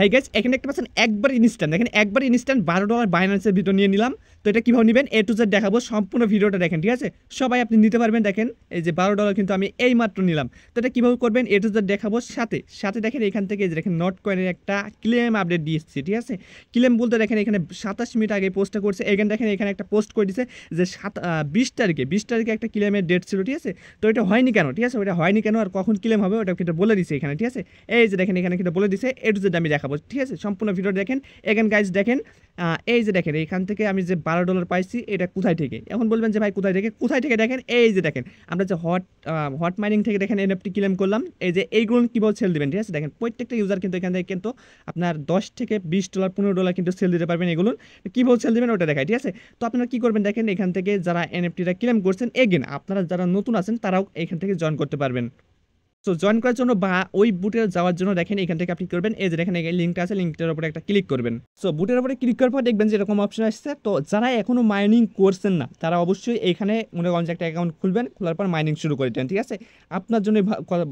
হ্যাঁ গাইজ এখানে একটা পাচ্ছেন একবার ইনস্ট্যান্ট দেখেন একবার ইনস্ট্যান্ট বারো ডলার বাইন্যান্সের ভিডিও নিয়ে নিলাম তো এটা কীভাবে নেবেন এ টু জেড দেখাবো সম্পূর্ণ ভিডিওটা দেখেন ঠিক আছে সবাই আপনি নিতে পারবেন দেখেন এই যে বারো ডলার কিন্তু আমি এই মাত্র নিলাম তো এটা কীভাবে করবেন এ টু জেড দেখাবো সাথে সাথে দেখেন এখান থেকে যে দেখেন নট কয়েনের একটা ক্লেম আপডেট দিয়েছি ঠিক আছে ক্লেম বলতে দেখেন এখানে সাতাশ মিনিট আগে পোস্টটা করছে এখানে দেখেন এখানে একটা পোস্ট করে দিছে যে সাত বিশ তারিখে বিশ তারিখে একটা ক্লেমের ডেট ছিল ঠিক আছে তো এটা হয়নি কেন ঠিক আছে ওটা হয়নি কেন আর কখন ক্লেম হবে ওটা কিন্তু বলে দিছে এখানে ঠিক আছে এই যে দেখেন এখানে কিন্তু বলে দিছে এ টু জেড আমি দেখাবো দেখাবো ঠিক আছে সম্পূর্ণ ভিডিও দেখেন এখান গাইজ দেখেন এই যে দেখেন এখান থেকে আমি যে বারো ডলার পাইছি এটা কোথায় থেকে এখন বলবেন যে ভাই কোথায় থেকে কোথায় থেকে দেখেন এই যে দেখেন আমরা যে হট হট মাইনিং থেকে দেখেন এনএফটি ক্লেম করলাম এই যে এইগুলো কীভাবে সেল দেবেন ঠিক আছে দেখেন প্রত্যেকটা ইউজার কিন্তু এখান থেকে কিন্তু আপনার দশ থেকে বিশ ডলার পনেরো ডলার কিন্তু সেল দিতে পারবেন এগুলো কীভাবে সেল দেবেন ওটা দেখায় ঠিক আছে তো আপনারা কী করবেন দেখেন এখান থেকে যারা এনএফটিটা ক্লেম করছেন এগেন আপনারা যারা নতুন আছেন তারাও এখান থেকে জয়েন করতে পারবেন সো জয়েন করার জন্য বা ওই বুটে যাওয়ার জন্য দেখেন এখান থেকে আপনি করবেন এই যে এখানে লিঙ্কটা আছে লিঙ্কটার উপরে একটা ক্লিক করবেন সো বুটের উপরে ক্লিক করার পর দেখবেন যে এরকম অপশন আসছে তো যারা এখনও মাইনিং করছেন না তারা অবশ্যই এখানে মনে করেন যে একটা অ্যাকাউন্ট খুলবেন খোলার পর মাইনিং শুরু করে দেন ঠিক আছে আপনার জন্য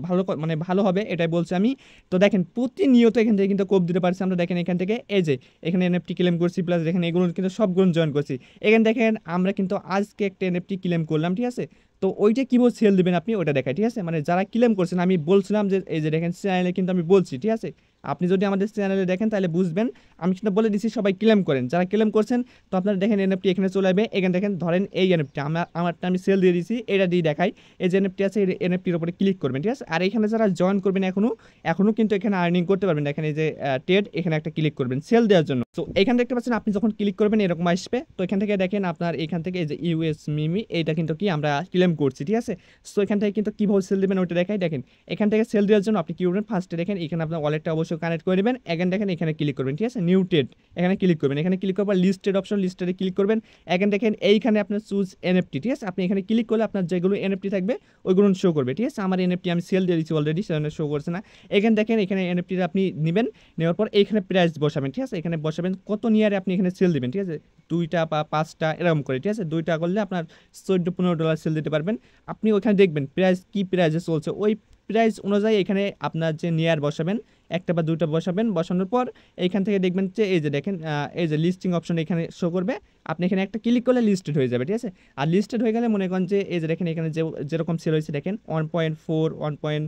ভালো মানে ভালো হবে এটাই বলছি আমি তো দেখেন প্রতিনিয়ত এখান থেকে কিন্তু কোপ দিতে পারছি আমরা দেখেন এখান থেকে এই যে এখানে এনএফটি ক্লেম করছি প্লাস এখানে এগুলো কিন্তু সবগুলো জয়েন করছি এখানে দেখেন আমরা কিন্তু আজকে একটা এনএফটি ক্লেম করলাম ঠিক আছে তো ওইটা কীভাবে সেল দেবেন আপনি ওটা দেখায় ঠিক আছে মানে যারা ক্লেম করছেন আমি বলছিলাম যে এই যে দেখেন চ্যানেলে কিন্তু আমি বলছি ঠিক আছে আপনি যদি আমাদের চ্যানেলে দেখেন তাহলে বুঝবেন আমি সেটা বলে দিচ্ছি সবাই ক্লেম করেন যারা ক্লেম করছেন তো আপনারা দেখেন এনএফটি এখানে চলে যাবে এখানে দেখেন ধরেন এই এনএফটি আমার আমারটা আমি সেল দিয়ে দিচ্ছি এটা দিয়ে দেখাই এই যে এনএফটি আছে এই এনএফটির উপরে ক্লিক করবেন ঠিক আছে আর এখানে যারা জয়েন করবেন এখনও এখনও কিন্তু এখানে আর্নিং করতে পারবেন দেখেন এই যে টেড এখানে একটা ক্লিক করবেন সেল দেওয়ার জন্য তো এখানে দেখতে পাচ্ছেন আপনি যখন ক্লিক করবেন এরকম আসবে তো এখান থেকে দেখেন আপনার এখান থেকে এই যে ইউএস মিমি এইটা কিন্তু কি আমরা ক্লেম করছি ঠিক আছে সো এখান থেকে কিন্তু কীভাবে সেল দেবেন ওইটা দেখাই দেখেন এখান থেকে সেল দেওয়ার জন্য আপনি কী করবেন ফার্স্টে দেখেন এখানে আপনার ওয়ালেটটা অবশ্যই কানেক্ট করে দেবেন এখান দেখেন এখানে ক্লিক করবেন ঠিক আছে নিউটেড এখানে ক্লিক করবেন এখানে ক্লিক করার লিস্টেড অপশন লিস্টেডে ক্লিক করবেন এখান দেখেন এইখানে আপনার চুজ এনএফটি ঠিক আছে আপনি এখানে ক্লিক করলে আপনার যেগুলো এনএফটি থাকবে ওইগুলো শো করবে ঠিক আছে আমার এনএফটি আমি সেল দিয়ে দিচ্ছি অলরেডি সেখানে শো করছে না এখানে দেখেন এখানে এনএফটিটা আপনি নেবেন নেওয়ার পর এখানে প্রাইস বসাবেন ঠিক আছে এখানে বসাবেন কত নিয়ারে আপনি এখানে সেল দেবেন ঠিক আছে দুইটা বা পাঁচটা এরকম করে ঠিক আছে দুইটা করলে আপনার চোদ্দো পনেরো ডলার সেল দিতে পারবেন আপনি ওখানে দেখবেন প্রাইস কী প্রাইসে চলছে ওই প্রাইস অনুযায়ী এখানে আপনার যে নিয়ার বসাবেন একটা বা দুটো বসাবেন বসানোর পর এইখান থেকে দেখবেন যে এই যে দেখেন এই যে লিস্টিং অপশন এখানে শো করবে আপনি এখানে একটা ক্লিক করলে লিস্টেড হয়ে যাবে ঠিক আছে আর লিস্টেড হয়ে গেলে মনে করেন যে এই যে দেখেন এখানে যে যেরকম সেল হয়েছে দেখেন one point four one point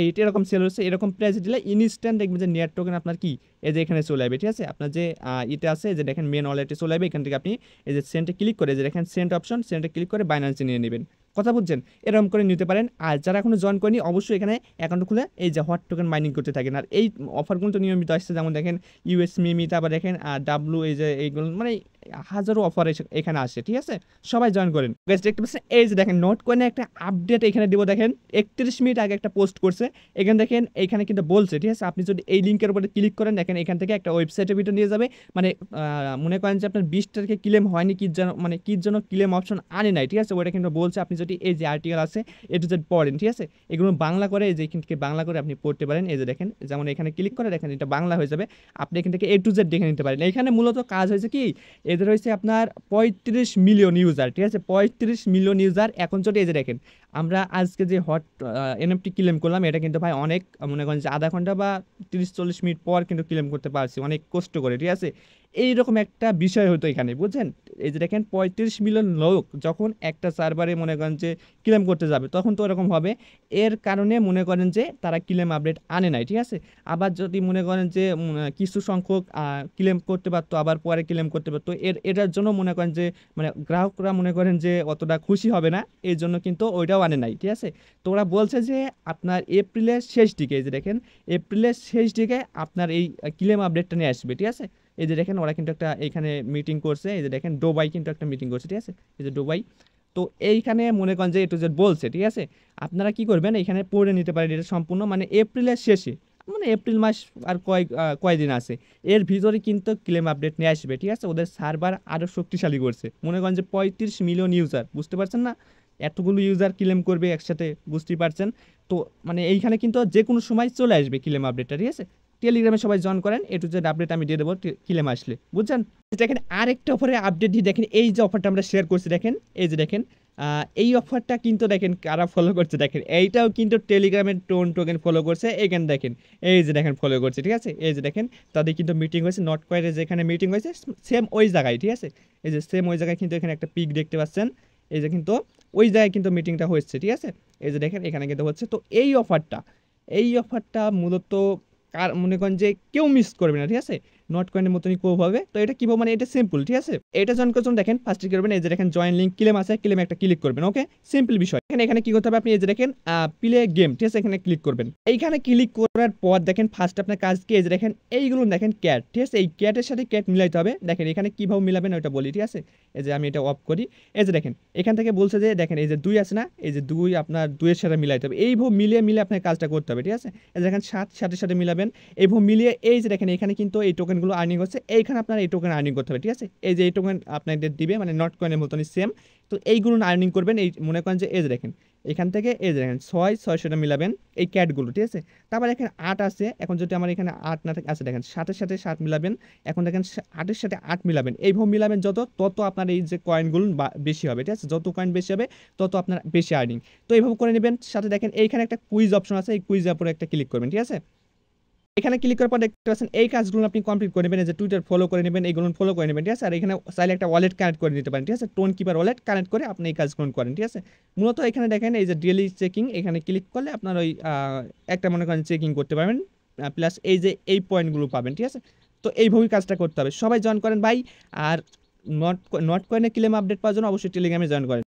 eight এরকম সেল হয়েছে এরকম প্রাইস দিলে ইনস্ট্যান্ট দেখবেন যে নেট টোকেন আপনার কি এই যে এখানে চলে যাবে ঠিক আছে আপনার যে ইটা আছে যে দেখেন মেন ওয়ালেটে চলে যাবে এখান থেকে আপনি এই যে সেন্টে ক্লিক করে যে দেখেন সেন্ট অপশন সেন্টে ক্লিক করে বাইন্যান্সে নিয়ে নেবেন কথা বলছেন এরকম করে নিতে পারেন আর যারা এখনও জয়েন করেনি অবশ্যই এখানে অ্যাকাউন্ট খুলে এই যে হোয়াট টোকেন মাইনিং করতে থাকেন আর এই অফারগুলো তো নিয়মিত আসছে যেমন দেখেন ইউএস মিমি তারপর দেখেন আর ডাব্লু এই যে এইগুলো মানে হাজারো অফার এখানে আসে ঠিক আছে সবাই জয়েন করেন দেখতে পাচ্ছেন এই যে দেখেন নোট কয়েনে একটা আপডেট এখানে দেবো দেখেন একত্রিশ মিনিট আগে একটা পোস্ট করছে এখানে দেখেন এখানে কিন্তু বলছে ঠিক আছে আপনি যদি এই লিঙ্কের উপরে ক্লিক করেন দেখেন এখান থেকে একটা ওয়েবসাইটের ভিতরে নিয়ে যাবে মানে মনে করেন যে আপনার বিশ তারিখে ক্লেম হয়নি কি যেন মানে কি জন্য ক্লেম অপশন আনে নাই ঠিক আছে ওটা কিন্তু বলছে আপনি যদি বিষয়টি এই যে আর্টিকেল আছে এ টু জেড পড়েন ঠিক আছে এগুলো বাংলা করে এই যে এখান থেকে বাংলা করে আপনি পড়তে পারেন এই যে দেখেন যেমন এখানে ক্লিক করে দেখেন এটা বাংলা হয়ে যাবে আপনি এখান থেকে এ টু জেড দেখে নিতে পারেন এখানে মূলত কাজ হয়েছে কি এদের হয়েছে আপনার পঁয়ত্রিশ মিলিয়ন ইউজার ঠিক আছে পঁয়ত্রিশ মিলিয়ন ইউজার এখন চটে এই যে দেখেন আমরা আজকে যে হট এনএফটি ক্লেম করলাম এটা কিন্তু ভাই অনেক মনে করেন যে আধা ঘন্টা বা তিরিশ চল্লিশ মিনিট পর কিন্তু ক্লেম করতে পারছি অনেক কষ্ট করে ঠিক আছে এইরকম একটা বিষয় হতো এখানে বুঝছেন এই যে দেখেন পঁয়ত্রিশ মিলিয়ন লোক যখন একটা সার্ভারে মনে করেন যে ক্লেম করতে যাবে তখন তো ওরকম হবে এর কারণে মনে করেন যে তারা ক্লেম আপডেট আনে নাই ঠিক আছে আবার যদি মনে করেন যে কিছু সংখ্যক ক্লেম করতে পারতো আবার পরে ক্লেম করতে পারতো এর এটার জন্য মনে করেন যে মানে গ্রাহকরা মনে করেন যে অতটা খুশি হবে না এই জন্য কিন্তু ওইটাও আনে নাই ঠিক আছে তো ওরা বলছে যে আপনার এপ্রিলের শেষ দিকে এই যে দেখেন এপ্রিলের শেষ দিকে আপনার এই ক্লেম আপডেটটা নিয়ে আসবে ঠিক আছে এই যে দেখেন ওরা কিন্তু একটা এখানে মিটিং করছে এই যে দেখেন ডোবাই কিন্তু একটা মিটিং করছে ঠিক আছে এই যে ডোবাই তো এইখানে মনে করেন যে এ টু জেড বলছে ঠিক আছে আপনারা কি করবেন এখানে পড়ে নিতে পারেন এটা সম্পূর্ণ মানে এপ্রিলের শেষে মানে এপ্রিল মাস আর কয় কয়দিন আছে এর ভিতরে কিন্তু ক্লেম আপডেট নিয়ে আসবে ঠিক আছে ওদের সার্ভার আরও শক্তিশালী করছে মনে করেন যে পঁয়ত্রিশ মিলিয়ন ইউজার বুঝতে পারছেন না এতগুলো ইউজার ক্লেম করবে একসাথে বুঝতেই পারছেন তো মানে এইখানে কিন্তু যে কোনো সময় চলে আসবে ক্লেম আপডেটটা ঠিক আছে টেলিগ্রামে সবাই জয়েন করেন এ টু জেড আপডেট আমি দিয়ে দেবো কিলেম আসলে বুঝছেন দেখেন আরেকটা অফারে আপডেট দিয়ে দেখেন এই যে অফারটা আমরা শেয়ার করছি দেখেন এই যে দেখেন এই অফারটা কিন্তু দেখেন কারা ফলো করছে দেখেন এইটাও কিন্তু টেলিগ্রামের টোন টোকেন ফলো করছে এখানে দেখেন এই যে দেখেন ফলো করছে ঠিক আছে এই যে দেখেন তাদের কিন্তু মিটিং হয়েছে নট কয়েরে যেখানে মিটিং হয়েছে সেম ওই জায়গায় ঠিক আছে এই যে সেম ওই জায়গায় কিন্তু এখানে একটা পিক দেখতে পাচ্ছেন এই যে কিন্তু ওই জায়গায় কিন্তু মিটিংটা হয়েছে ঠিক আছে এই যে দেখেন এখানে কিন্তু হচ্ছে তো এই অফারটা এই অফারটা মূলত কার মনে করেন যে কেউ মিস করবে না ঠিক আছে নট কয়েনের মতনই কোভ হবে তো এটা কিভাবে মানে এটা সিম্পল ঠিক আছে এটা জয়েন করছেন দেখেন ফার্স্ট কি করবেন এই যে দেখেন জয়েন লিঙ্ক ক্লেম আছে ক্লেম একটা ক্লিক করবেন ওকে সিম্পল বিষয় এখানে এখানে কি করতে হবে আপনি এই যে দেখেন প্লে গেম ঠিক আছে এখানে ক্লিক করবেন এইখানে ক্লিক করার পর দেখেন ফার্স্ট আপনার কাজকে এই যে দেখেন এইগুলো দেখেন ক্যাট ঠিক আছে এই ক্যাটের সাথে ক্যাট মিলাইতে হবে দেখেন এখানে কীভাবে মিলাবেন ওটা বলি ঠিক আছে এই যে আমি এটা অফ করি এই যে দেখেন এখান থেকে বলছে যে দেখেন এই যে দুই আছে না এই যে দুই আপনার দুইয়ের সাথে মিলাইতে হবে এইভাবে মিলিয়ে মিলে আপনার কাজটা করতে হবে ঠিক আছে এই যে দেখেন সাত সাথে সাথে মিলাবেন এইভাবে মিলিয়ে এই যে দেখেন এখানে কিন্তু এই টোকেন টোকেনগুলো আর্নিং হচ্ছে এইখানে আপনারা এই টোকেন আর্নিং করতে হবে ঠিক আছে এই যে এই টোকেন আপনাদের দিবে মানে নট কয়েনের মতনই সেম তো এইগুলো আর্নিং করবেন এই মনে করেন যে এজ দেখেন এখান থেকে এজ দেখেন ছয় ছয়শোটা মিলাবেন এই ক্যাটগুলো ঠিক আছে তারপর এখানে আট আছে এখন যদি আমার এখানে আট না থাকে আছে আচ্ছা দেখেন সাতের সাথে সাত মিলাবেন এখন দেখেন আটের সাথে আট মিলাবেন এইভাবে মিলাবেন যত তত আপনার এই যে কয়েনগুলো বেশি হবে ঠিক আছে যত কয়েন বেশি হবে তত আপনার বেশি আর্নিং তো এইভাবে করে নেবেন সাথে দেখেন এইখানে একটা কুইজ অপশন আছে এই কুইজের উপরে একটা ক্লিক করবেন ঠিক আছে এখানে ক্লিক করার পর দেখতে পাচ্ছেন এই কাজগুলো আপনি কমপ্লিট করে নেবেন যে টুইটার ফলো করে নেবেন এইগুলো ফলো করে নেবেন ঠিক আছে আর এখানে চাইলে একটা ওয়ালেট কানেক্ট করে নিতে পারেন ঠিক আছে টোন কিপার ওয়ালেট কানেক্ট করে আপনি এই কাজগুলো করেন ঠিক আছে মূলত এখানে দেখেন এই যে ডেলি চেকিং এখানে ক্লিক করলে আপনার ওই একটা মনে করেন চেকিং করতে পারবেন প্লাস এই যে এই পয়েন্টগুলো পাবেন ঠিক আছে তো এইভাবেই কাজটা করতে হবে সবাই জয়েন করেন ভাই আর নট নট কয়েনে ক্লেম আপডেট পাওয়ার জন্য অবশ্যই টেলিগ্রামে জয়েন করেন